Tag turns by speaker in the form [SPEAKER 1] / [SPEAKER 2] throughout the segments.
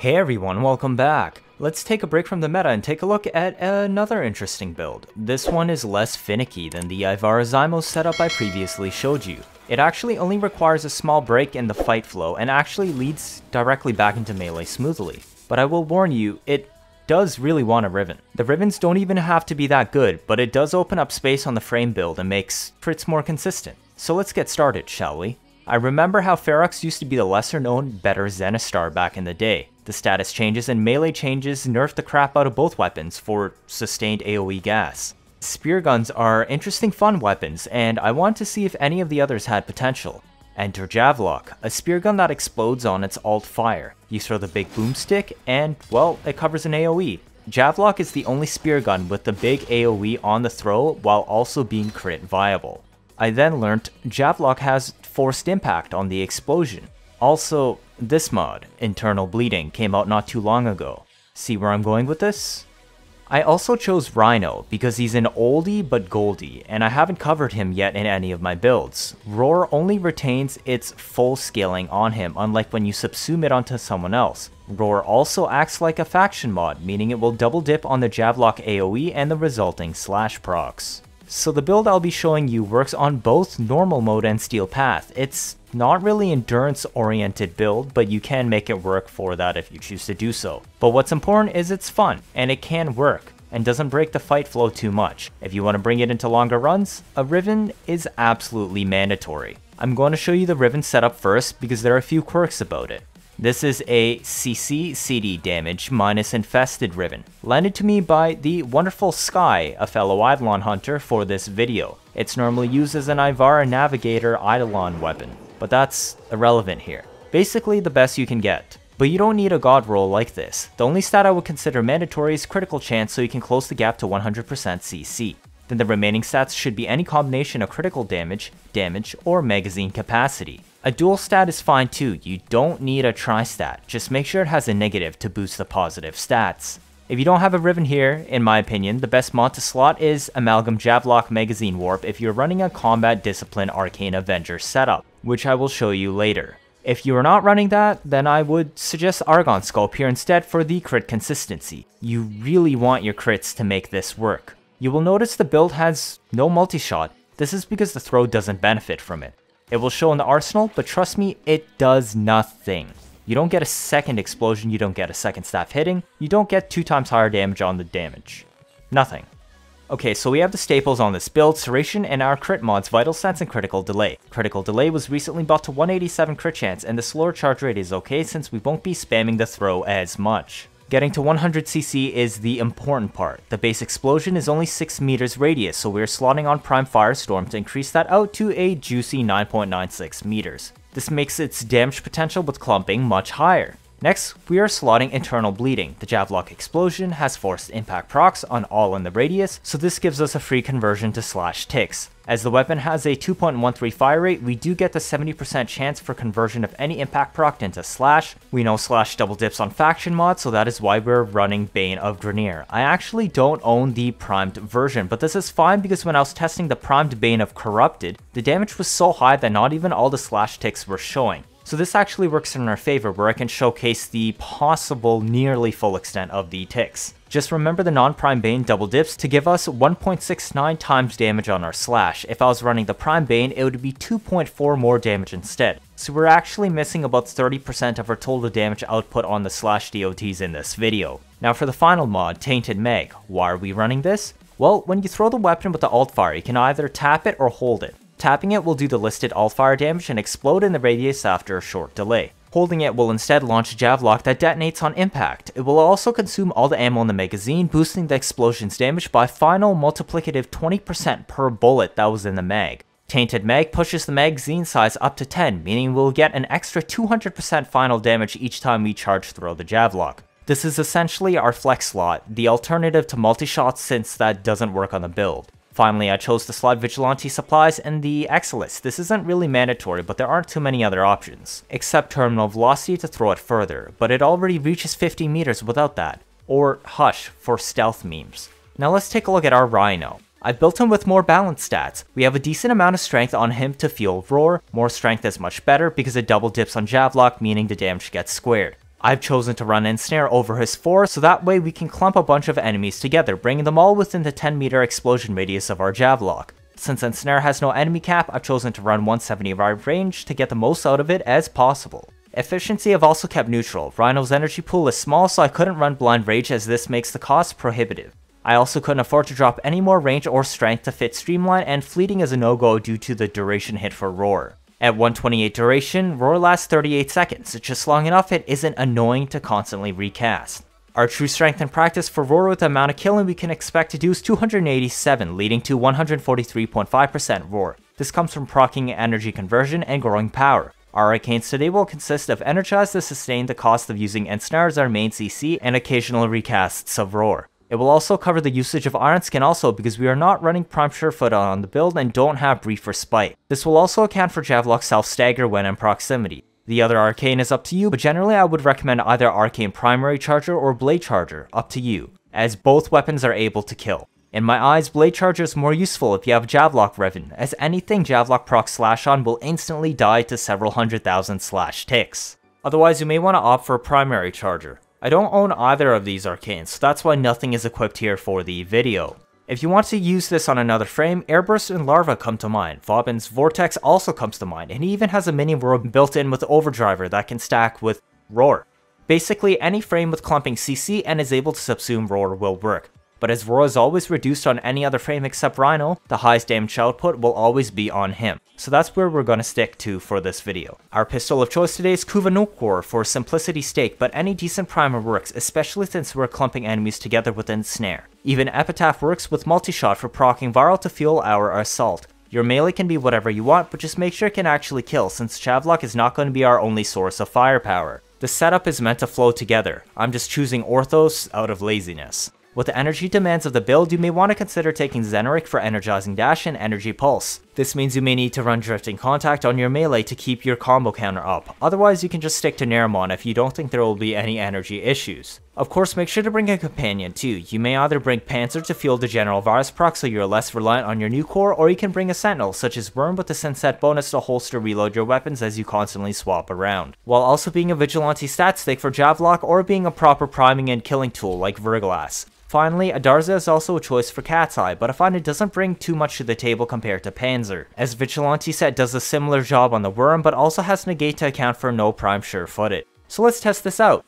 [SPEAKER 1] Hey everyone, welcome back. Let's take a break from the meta and take a look at another interesting build. This one is less finicky than the Ivara Zymo setup I previously showed you. It actually only requires a small break in the fight flow and actually leads directly back into melee smoothly. But I will warn you, it does really want a ribbon. The ribbons don't even have to be that good, but it does open up space on the frame build and makes Fritz more consistent. So let's get started, shall we? I remember how Ferox used to be the lesser known, better Zenistar back in the day. The status changes and melee changes nerfed the crap out of both weapons for sustained AoE gas. Spear guns are interesting fun weapons, and I want to see if any of the others had potential. Enter Javlock, a spear gun that explodes on its alt fire. You throw the big boomstick, and well, it covers an AoE. Javlock is the only spear gun with the big AoE on the throw while also being crit viable. I then learnt Javlock has forced impact on the explosion. Also, this mod, Internal Bleeding, came out not too long ago. See where I'm going with this? I also chose Rhino because he's an oldie but goldie, and I haven't covered him yet in any of my builds. Roar only retains its full scaling on him, unlike when you subsume it onto someone else. Roar also acts like a faction mod, meaning it will double dip on the Javlock AoE and the resulting slash procs. So the build I'll be showing you works on both normal mode and steel path. It's not really endurance oriented build, but you can make it work for that if you choose to do so. But what's important is it's fun, and it can work and doesn't break the fight flow too much. If you want to bring it into longer runs, a Riven is absolutely mandatory. I'm going to show you the Riven setup first because there are a few quirks about it. This is a CC CD damage minus infested ribbon, landed to me by the wonderful Sky, a fellow Eidolon hunter, for this video. It's normally used as an Ivara Navigator Eidolon weapon, but that's irrelevant here. Basically the best you can get. But you don't need a god roll like this. The only stat I would consider mandatory is critical chance so you can close the gap to 100% CC. Then the remaining stats should be any combination of critical damage, damage, or magazine capacity. A dual stat is fine too, you don't need a tri-stat, just make sure it has a negative to boost the positive stats. If you don't have a ribbon here, in my opinion, the best mod to slot is Amalgam Javlock Magazine Warp if you're running a Combat Discipline Arcane Avenger setup, which I will show you later. If you are not running that, then I would suggest Argon Sculpt here instead for the crit consistency. You really want your crits to make this work. You will notice the build has no multi-shot. This is because the throw doesn't benefit from it. It will show in the arsenal, but trust me, it does nothing. You don't get a second explosion, you don't get a second staff hitting, you don't get two times higher damage on the damage. Nothing. Okay, so we have the staples on this build, Serration, and our crit mods, Vital Sense and Critical Delay. Critical Delay was recently bought to 187 crit chance, and the slower charge rate is okay since we won't be spamming the throw as much. Getting to 100cc is the important part. The base explosion is only 6 meters radius, so we're slotting on Prime Firestorm to increase that out to a juicy 9.96 meters. This makes its damage potential with clumping much higher. Next, we are slotting internal bleeding. The javelock explosion has forced impact procs on all in the radius, so this gives us a free conversion to slash ticks. As the weapon has a 2.13 fire rate, we do get the 70% chance for conversion of any impact proc into slash. We know slash double dips on faction mods, so that is why we're running Bane of Grenier. I actually don't own the primed version, but this is fine because when I was testing the primed Bane of Corrupted, the damage was so high that not even all the slash ticks were showing. So this actually works in our favor where I can showcase the possible nearly full extent of the ticks. Just remember the non-Prime Bane double dips to give us 1.69 times damage on our slash. If I was running the Prime Bane, it would be 2.4 more damage instead. So we're actually missing about 30% of our total damage output on the slash DOTs in this video. Now for the final mod, Tainted Meg. Why are we running this? Well, when you throw the weapon with the alt fire, you can either tap it or hold it. Tapping it will do the listed all-fire damage and explode in the radius after a short delay. Holding it will instead launch a Javlock that detonates on impact. It will also consume all the ammo in the magazine, boosting the explosion's damage by final multiplicative 20% per bullet that was in the mag. Tainted Mag pushes the magazine size up to 10, meaning we'll get an extra 200% final damage each time we charge throw the Javlock. This is essentially our flex slot, the alternative to multi-shots since that doesn't work on the build. Finally, I chose the slot Vigilante Supplies and the Axilus. This isn't really mandatory, but there aren't too many other options, except Terminal Velocity to throw it further, but it already reaches 50 meters without that, or Hush for stealth memes. Now let's take a look at our Rhino. I built him with more balanced stats. We have a decent amount of strength on him to fuel Roar, more strength is much better because it double dips on Javlock meaning the damage gets squared. I've chosen to run Ensnare over his 4 so that way we can clump a bunch of enemies together, bringing them all within the 10 meter explosion radius of our Javelock. Since Ensnare has no enemy cap, I've chosen to run 170 yard range to get the most out of it as possible. Efficiency I've also kept neutral, Rhino's energy pool is small so I couldn't run Blind Rage as this makes the cost prohibitive. I also couldn't afford to drop any more range or strength to fit Streamline and Fleeting is a no-go due to the duration hit for Roar. At 128 duration, roar lasts 38 seconds, just long enough it isn't annoying to constantly recast. Our true strength in practice for roar with the amount of killing we can expect to do is 287, leading to 143.5% roar. This comes from proccing energy conversion and growing power. Our arcanes today will consist of energize to sustain the cost of using ensnare as our main CC and occasional recasts of roar. It will also cover the usage of Iron Skin also because we are not running Prime Surefoot on the build and don't have Brief or Spite. This will also account for Javelock's self-stagger when in proximity. The other Arcane is up to you, but generally I would recommend either Arcane Primary Charger or Blade Charger, up to you, as both weapons are able to kill. In my eyes, Blade Charger is more useful if you have Javlock Riven, as anything Javlock proc slash on will instantly die to several hundred thousand slash ticks. Otherwise, you may want to opt for a Primary Charger. I don't own either of these arcanes, so that's why nothing is equipped here for the video. If you want to use this on another frame, Airburst and Larva come to mind, Vobin's Vortex also comes to mind, and he even has a mini world built in with Overdriver that can stack with Roar. Basically, any frame with clumping CC and is able to subsume Roar will work but as Roar is always reduced on any other frame except Rhino, the highest damage output will always be on him. So that's where we're going to stick to for this video. Our pistol of choice today is Kuvanokor for simplicity's sake, but any decent primer works, especially since we're clumping enemies together within Snare. Even Epitaph works with multi-shot for proccing Viral to fuel our assault. Your melee can be whatever you want, but just make sure it can actually kill, since Chavlock is not going to be our only source of firepower. The setup is meant to flow together, I'm just choosing Orthos out of laziness. With the energy demands of the build, you may want to consider taking Zenoric for Energizing Dash and Energy Pulse. This means you may need to run Drifting Contact on your melee to keep your combo counter up, otherwise you can just stick to Neramon if you don't think there will be any energy issues. Of course, make sure to bring a companion too. You may either bring Panzer to fuel the General Varasprock so you're less reliant on your new core, or you can bring a Sentinel, such as Worm with the Sunset bonus to holster reload your weapons as you constantly swap around, while also being a Vigilante stat stick for Javlock or being a proper priming and killing tool like Verglass. Finally, Adarza is also a choice for Cat's Eye, but I find it doesn't bring too much to the table compared to Panzer, as Vigilante set does a similar job on the Worm but also has Negate to account for no prime sure footed. So let's test this out.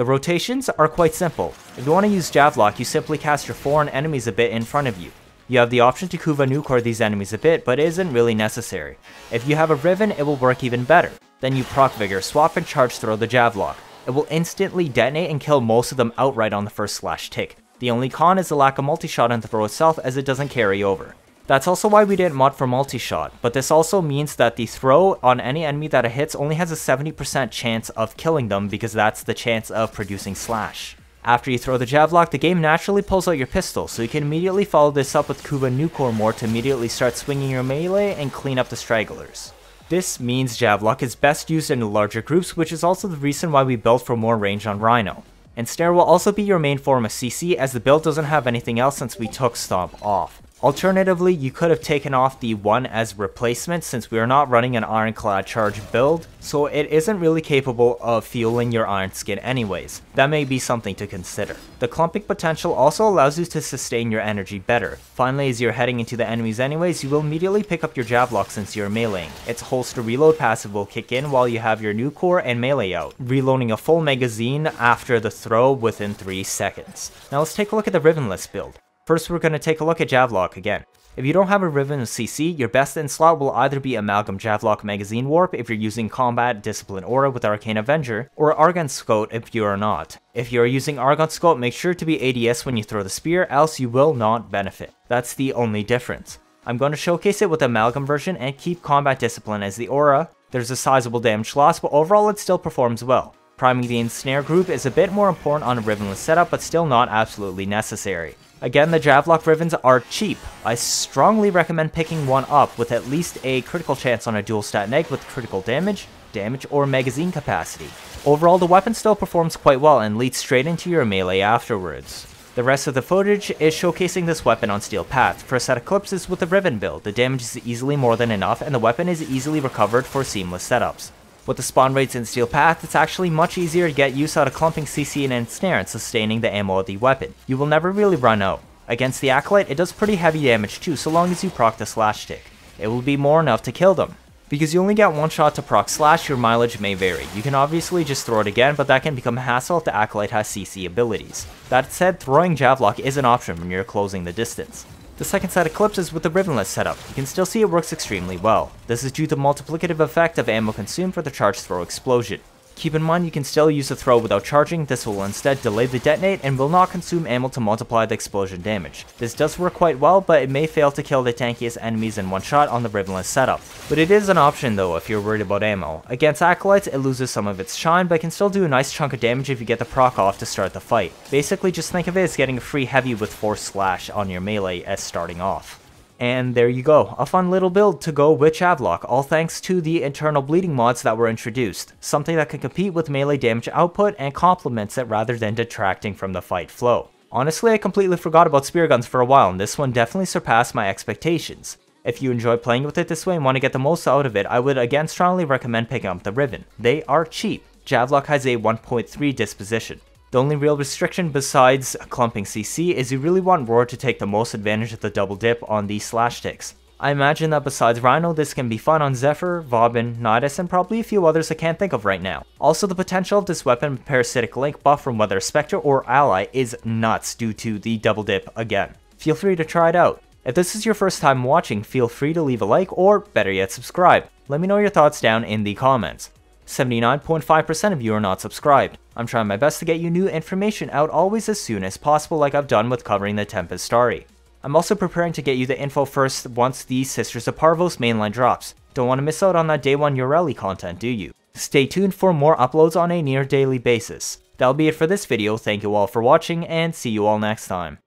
[SPEAKER 1] The rotations are quite simple. If you want to use Javlock, you simply cast your foreign enemies a bit in front of you. You have the option to Kuva Nukor these enemies a bit, but it isn't really necessary. If you have a Riven, it will work even better. Then you proc Vigor, swap and charge throw the Javlock. It will instantly detonate and kill most of them outright on the first slash tick. The only con is the lack of multi-shot on the throw itself as it doesn't carry over. That's also why we didn't mod for multi-shot, but this also means that the throw on any enemy that it hits only has a 70% chance of killing them because that's the chance of producing slash. After you throw the Javlock, the game naturally pulls out your pistol, so you can immediately follow this up with Kuba Nuke more to immediately start swinging your melee and clean up the stragglers. This means Javlock is best used in larger groups, which is also the reason why we built for more range on Rhino. And Snare will also be your main form of CC as the build doesn't have anything else since we took Stomp off. Alternatively, you could have taken off the 1 as replacement since we are not running an Ironclad charge build, so it isn't really capable of fueling your Iron Skin anyways. That may be something to consider. The clumping potential also allows you to sustain your energy better. Finally, as you're heading into the enemies anyways, you will immediately pick up your javlock since you're meleeing. Its holster reload passive will kick in while you have your new core and melee out, reloading a full magazine after the throw within 3 seconds. Now let's take a look at the rivenless build. First, we're going to take a look at Javlock again. If you don't have a Riven CC, your best in slot will either be Amalgam Javlock Magazine Warp if you're using Combat Discipline Aura with Arcane Avenger, or Argon Scout if you are not. If you are using Argon Scout, make sure to be ADS when you throw the spear, else you will not benefit. That's the only difference. I'm going to showcase it with Amalgam version and keep Combat Discipline as the aura. There's a sizable damage loss, but overall it still performs well. Priming the ensnare group is a bit more important on a rivenless setup, but still not absolutely necessary. Again, the Javlock Rivens are cheap. I strongly recommend picking one up with at least a critical chance on a dual stat neg with critical damage, damage, or magazine capacity. Overall, the weapon still performs quite well and leads straight into your melee afterwards. The rest of the footage is showcasing this weapon on steel path for a set of eclipses with a Riven build. The damage is easily more than enough and the weapon is easily recovered for seamless setups. With the spawn rates in Steel Path, it's actually much easier to get use out of clumping CC and ensnare and sustaining the ammo of the weapon. You will never really run out. Against the Acolyte, it does pretty heavy damage too, so long as you proc the slash stick. It will be more enough to kill them. Because you only get one shot to proc slash, your mileage may vary. You can obviously just throw it again, but that can become a hassle if the Acolyte has CC abilities. That said, throwing Javlock is an option when you're closing the distance. The second set eclipses with the ribbonless setup. You can still see it works extremely well. This is due to the multiplicative effect of ammo consumed for the charge throw explosion. Keep in mind you can still use the throw without charging, this will instead delay the detonate and will not consume ammo to multiply the explosion damage. This does work quite well, but it may fail to kill the tankiest enemies in one shot on the brimless setup. But it is an option though if you're worried about ammo. Against Acolytes, it loses some of its shine, but can still do a nice chunk of damage if you get the proc off to start the fight. Basically just think of it as getting a free heavy with 4 slash on your melee as starting off. And there you go, a fun little build to go with Chavlock, all thanks to the internal bleeding mods that were introduced, something that can compete with melee damage output and complements it rather than detracting from the fight flow. Honestly, I completely forgot about spear guns for a while and this one definitely surpassed my expectations. If you enjoy playing with it this way and want to get the most out of it, I would again strongly recommend picking up the Ribbon. They are cheap. Javlock has a 1.3 disposition. The only real restriction besides clumping CC is you really want Roar to take the most advantage of the double dip on these slash ticks. I imagine that besides Rhino, this can be fun on Zephyr, Vobin, Nidus, and probably a few others I can't think of right now. Also, the potential of this weapon Parasitic Link buff from whether Spectre or Ally is nuts due to the double dip again. Feel free to try it out. If this is your first time watching, feel free to leave a like or, better yet, subscribe. Let me know your thoughts down in the comments. 79.5% of you are not subscribed. I'm trying my best to get you new information out always as soon as possible like I've done with covering the Tempest Starry. I'm also preparing to get you the info first once the Sisters of Parvos mainline drops. Don't want to miss out on that day 1 Ureli content, do you? Stay tuned for more uploads on a near daily basis. That'll be it for this video, thank you all for watching, and see you all next time.